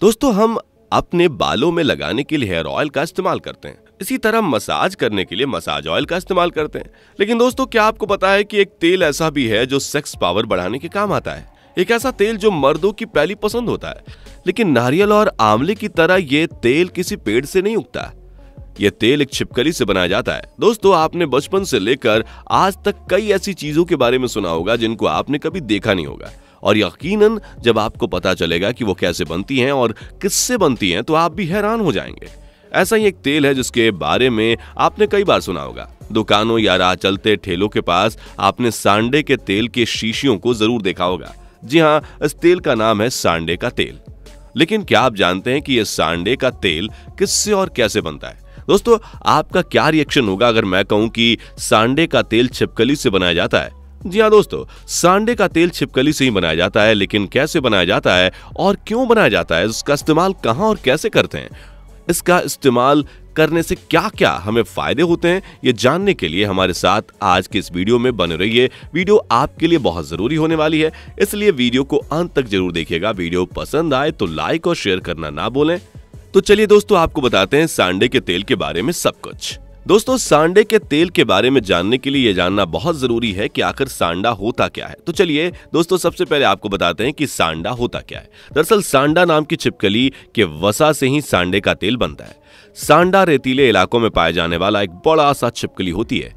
दोस्तों हम अपने बालों में लगाने के लिए हेयर ऑयल का इस्तेमाल करते हैं इसी तरह मसाज करने के लिए मसाज ऑयल का इस्तेमाल करते हैं लेकिन दोस्तों क्या आपको पता है कि एक तेल ऐसा भी है जो सेक्स पावर बढ़ाने के काम आता है एक ऐसा तेल जो मर्दों की पहली पसंद होता है लेकिन नारियल और आंवले की तरह यह तेल किसी पेड़ से नहीं उगता यह तेल एक छिपकली से बनाया जाता है दोस्तों आपने बचपन से लेकर आज तक कई ऐसी चीजों के बारे में सुना होगा जिनको आपने कभी देखा नहीं होगा और यकीनन जब आपको पता चलेगा कि वो कैसे बनती हैं और किससे बनती हैं तो आप भी हैरान हो जाएंगे ऐसा ही एक तेल है जिसके बारे में आपने कई बार सुना होगा दुकानों या राह चलते ठेलों के पास आपने सांडे के तेल के शीशियों को जरूर देखा होगा जी हाँ इस तेल का नाम है सांडे का तेल लेकिन क्या आप जानते हैं कि यह सांडे का तेल किससे और कैसे बनता है दोस्तों आपका क्या रिएक्शन होगा अगर मैं कहूं कि सांडे का तेल छिपकली से बनाया जाता है जी हाँ दोस्तों सांडे का तेल छिपकली से ही बनाया जाता है लेकिन कैसे बनाया जाता है और क्यों बनाया जाता है इसका इस्तेमाल कहाँ और कैसे करते हैं इसका इस्तेमाल करने से क्या क्या हमें फायदे होते हैं ये जानने के लिए हमारे साथ आज के इस वीडियो में बने रहिए वीडियो आपके लिए बहुत जरूरी होने वाली है इसलिए वीडियो को अंत तक जरूर देखिएगा वीडियो पसंद आए तो लाइक और शेयर करना ना बोलें तो चलिए दोस्तों आपको बताते हैं सांडे के तेल के बारे में सब कुछ दोस्तों सांडे के तेल के बारे में जानने के लिए यह जानना बहुत जरूरी है कि आखिर सांडा होता क्या है तो चलिए दोस्तों सबसे पहले आपको बताते हैं कि सांडा होता क्या है दरअसल सांडा नाम की छिपकली के वसा से ही सांडे का तेल बनता है सांडा रेतीले इलाकों में पाए जाने वाला एक बड़ा सा छिपकली होती है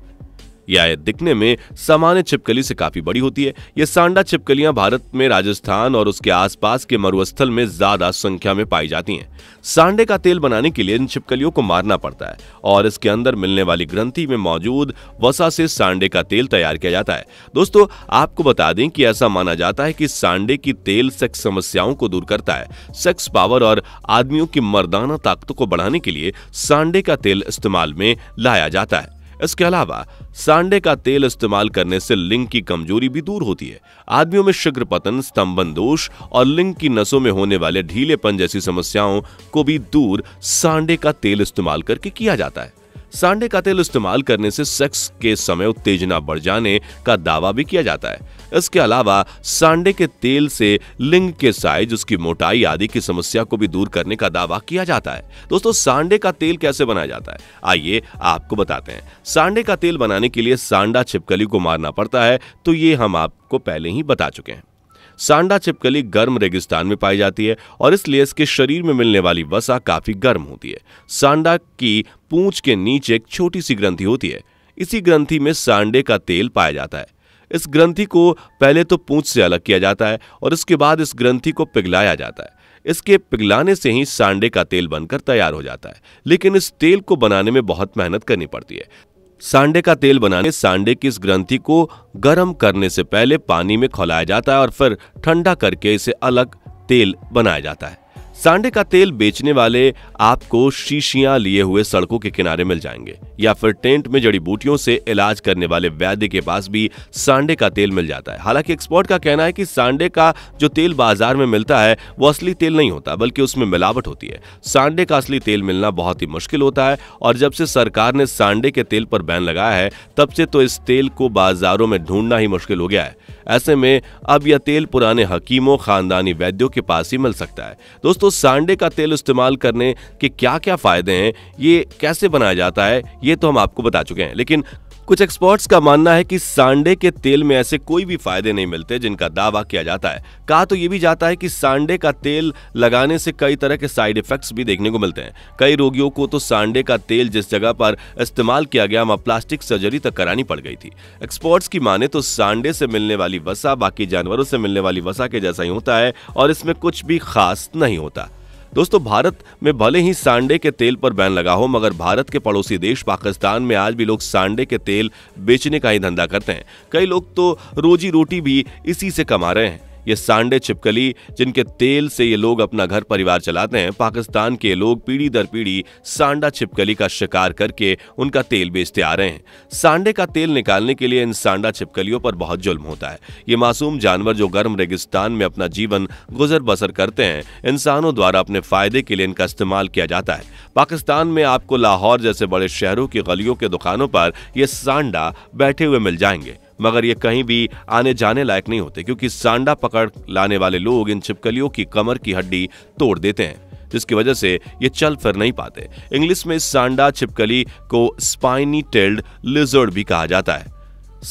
यह दिखने में सामान्य छिपकली से काफी बड़ी होती है ये सांडा छिपकलियां भारत में राजस्थान और उसके आसपास के मरुस्थल में ज्यादा संख्या में पाई जाती हैं। सांडे का तेल बनाने के लिए इन छिपकलियों को मारना पड़ता है और इसके अंदर मिलने वाली ग्रंथि में मौजूद वसा से सांडे का तेल तैयार किया जाता है दोस्तों आपको बता दें कि ऐसा माना जाता है कि सांडे की तेल सेक्स समस्याओं को दूर करता है सेक्स पावर और आदमियों की मर्दाना ताकतों को बढ़ाने के लिए सांडे का तेल इस्तेमाल में लाया जाता है इसके अलावा सांडे का तेल इस्तेमाल करने से लिंग की कमजोरी भी दूर होती है आदमियों में शीघ्र पतन स्तंभन दोष और लिंग की नसों में होने वाले ढीलेपन जैसी समस्याओं को भी दूर सांडे का तेल इस्तेमाल करके किया जाता है सांडे का तेल इस्तेमाल करने से सेक्स के समय उत्तेजना बढ़ जाने का दावा भी किया जाता है इसके अलावा सांडे के तेल से लिंग के साइज उसकी मोटाई आदि की समस्या को भी दूर करने का दावा किया जाता है दोस्तों सांडे का तेल कैसे बनाया जाता है आइए आपको बताते हैं सांडे का तेल बनाने के लिए सांडा छिपकली को मारना पड़ता है तो ये हम आपको पहले ही बता चुके हैं सांडा छिपकली गर्म रेगिस्तान में पाई जाती है और इसलिए इसके शरीर में मिलने वाली वसा काफी गर्म होती है सांडा की पूंछ के नीचे एक छोटी सी ग्रंथि होती है इसी ग्रंथि में सांडे का तेल पाया जाता है इस ग्रंथि को पहले तो पूंछ से अलग किया जाता है और इसके बाद इस ग्रंथि को पिघलाया जाता है इसके पिघलाने से ही सांडे का तेल बनकर तैयार हो जाता है लेकिन इस तेल को बनाने में बहुत मेहनत करनी पड़ती है सांडे का तेल बनाने सांडे की इस ग्रंथि को गर्म करने से पहले पानी में खौलाया जाता है और फिर ठंडा करके इसे अलग तेल बनाया जाता है सांडे का तेल बेचने वाले आपको शीशियां लिए हुए सड़कों के किनारे मिल जाएंगे या फिर टेंट में जड़ी बूटियों से इलाज करने वाले वैद्य के पास भी सांडे का तेल मिल जाता है हालांकि एक्सपर्ट का कहना है कि सांडे का जो तेल बाजार में मिलता है वो असली तेल नहीं होता बल्कि उसमें मिलावट होती है सांडे का असली तेल मिलना बहुत ही मुश्किल होता है और जब से सरकार ने सांडे के तेल पर बैन लगाया है तब से तो इस तेल को बाजारों में ढूंढना ही मुश्किल हो गया है ऐसे में अब यह तेल पुराने हकीमों खानदानी वैद्यों के पास ही मिल सकता है दोस्तों सांडे का तेल इस्तेमाल करने के क्या क्या फायदे हैं ये कैसे बनाया जाता है ये तो हम आपको बता चुके हैं लेकिन कुछ एक्सपर्ट्स का मानना है कि सांडे के तेल में ऐसे कोई भी फायदे नहीं मिलते जिनका दावा किया जाता है कहा तो ये भी जाता है कि सांडे का तेल लगाने से कई तरह के साइड इफेक्ट्स भी देखने को मिलते हैं कई रोगियों को तो सांडे का तेल जिस जगह पर इस्तेमाल किया गया वहां प्लास्टिक सर्जरी तक करानी पड़ गई थी एक्सपर्ट्स की माने तो सांडे से मिलने वाली वसा बाकी जानवरों से मिलने वाली वसा के जैसा ही होता है और इसमें कुछ भी खास नहीं होता दोस्तों भारत में भले ही सांडे के तेल पर बैन लगा हो मगर भारत के पड़ोसी देश पाकिस्तान में आज भी लोग सांडे के तेल बेचने का ही धंधा करते हैं कई लोग तो रोजी रोटी भी इसी से कमा रहे हैं ये सांडे छिपकली जिनके तेल से ये लोग अपना घर परिवार चलाते हैं पाकिस्तान के लोग पीढ़ी दर पीढ़ी सांडा छिपकली का शिकार करके उनका तेल बेचते आ रहे हैं सांडे का तेल निकालने के लिए इन सांडा छिपकलियों पर बहुत जुल्म होता है ये मासूम जानवर जो गर्म रेगिस्तान में अपना जीवन गुजर बसर करते हैं इंसानों द्वारा अपने फायदे के लिए इनका इस्तेमाल किया जाता है पाकिस्तान में आपको लाहौर जैसे बड़े शहरों की गलियों के दुकानों पर ये सांडा बैठे हुए मिल जाएंगे मगर ये कहीं भी आने जाने लायक नहीं होते क्योंकि सांडा पकड़ लाने वाले लोग इन छिपकलियों की कमर की हड्डी तोड़ देते हैं जिसकी वजह से ये चल फिर नहीं पाते इंग्लिश में सांडा छिपकली को स्पाइनी टेल्ड लिजर्ड भी कहा जाता है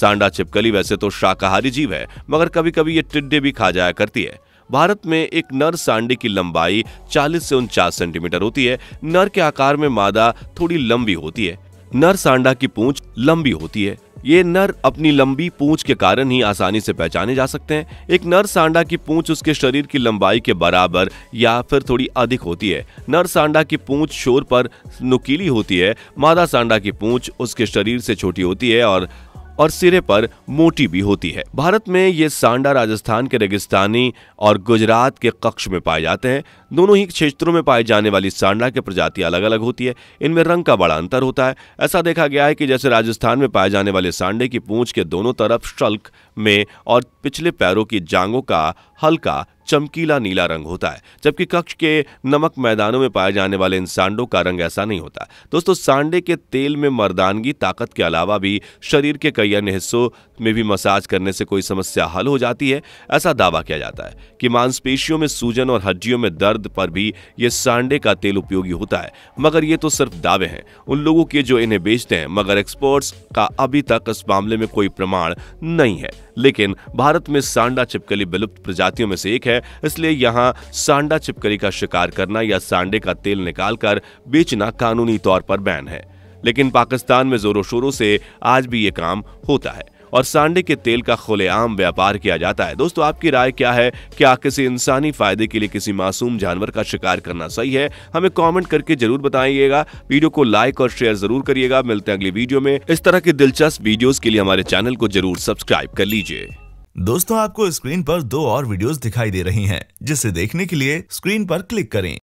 सांडा छिपकली वैसे तो शाकाहारी जीव है मगर कभी कभी ये टिड्डे भी खा जाया करती है भारत में एक नर सांडे की लंबाई 40 से उनचास सेंटीमीटर होती है नर के आकार में मादा थोड़ी लंबी होती है नर सांडा की पूंछ लंबी होती है ये नर अपनी लंबी पूंछ के कारण ही आसानी से पहचाने जा सकते हैं एक नर सांडा की पूंछ उसके शरीर की लंबाई के बराबर या फिर थोड़ी अधिक होती है नर सांडा की पूंछ शोर पर नुकीली होती है मादा सांडा की पूंछ उसके शरीर से छोटी होती है और और सिरे पर मोटी भी होती है भारत में ये सांडा राजस्थान के रेगिस्तानी और गुजरात के कक्ष में पाए जाते हैं दोनों ही क्षेत्रों में पाए जाने वाली सांडा की प्रजाति अलग अलग होती है इनमें रंग का बड़ा अंतर होता है ऐसा देखा गया है कि जैसे राजस्थान में पाए जाने वाले सांडे की पूंछ के दोनों तरफ शल्क में और पिछले पैरों की जांगों का हल्का चमकीला नीला रंग होता है जबकि कक्ष के नमक मैदानों में पाए जाने वाले इन सांडों का रंग ऐसा नहीं होता दोस्तों सांडे के तेल में मर्दानगी ताकत के अलावा भी शरीर के कई अन्य हिस्सों में भी मसाज करने से कोई समस्या हल हो जाती है ऐसा दावा किया जाता है कि मांसपेशियों में सूजन और हड्डियों में दर्द पर भी ये सांडे का तेल उपयोगी होता है मगर ये तो सिर्फ दावे हैं उन लोगों के जो इन्हें बेचते हैं मगर एक्सपर्ट्स का अभी तक इस मामले में कोई प्रमाण नहीं है लेकिन भारत में सांडा छिपकली विलुप्त प्रजातियों में से एक है इसलिए यहाँ सांडा छिपकली का शिकार करना या सांडे का तेल निकालकर बेचना कानूनी तौर पर बैन है लेकिन पाकिस्तान में जोरों शोरों से आज भी ये काम होता है और सांडे के तेल का खुलेआम व्यापार किया जाता है दोस्तों आपकी राय क्या है क्या किसी इंसानी फायदे के लिए किसी मासूम जानवर का शिकार करना सही है हमें कॉमेंट करके जरूर बताइएगा वीडियो को लाइक और शेयर जरूर करिएगा मिलते हैं अगली वीडियो में इस तरह की दिलचस्प वीडियो के लिए हमारे चैनल को जरूर सब्सक्राइब कर लीजिए दोस्तों आपको स्क्रीन पर दो और वीडियोस दिखाई दे रही हैं जिसे देखने के लिए स्क्रीन पर क्लिक करें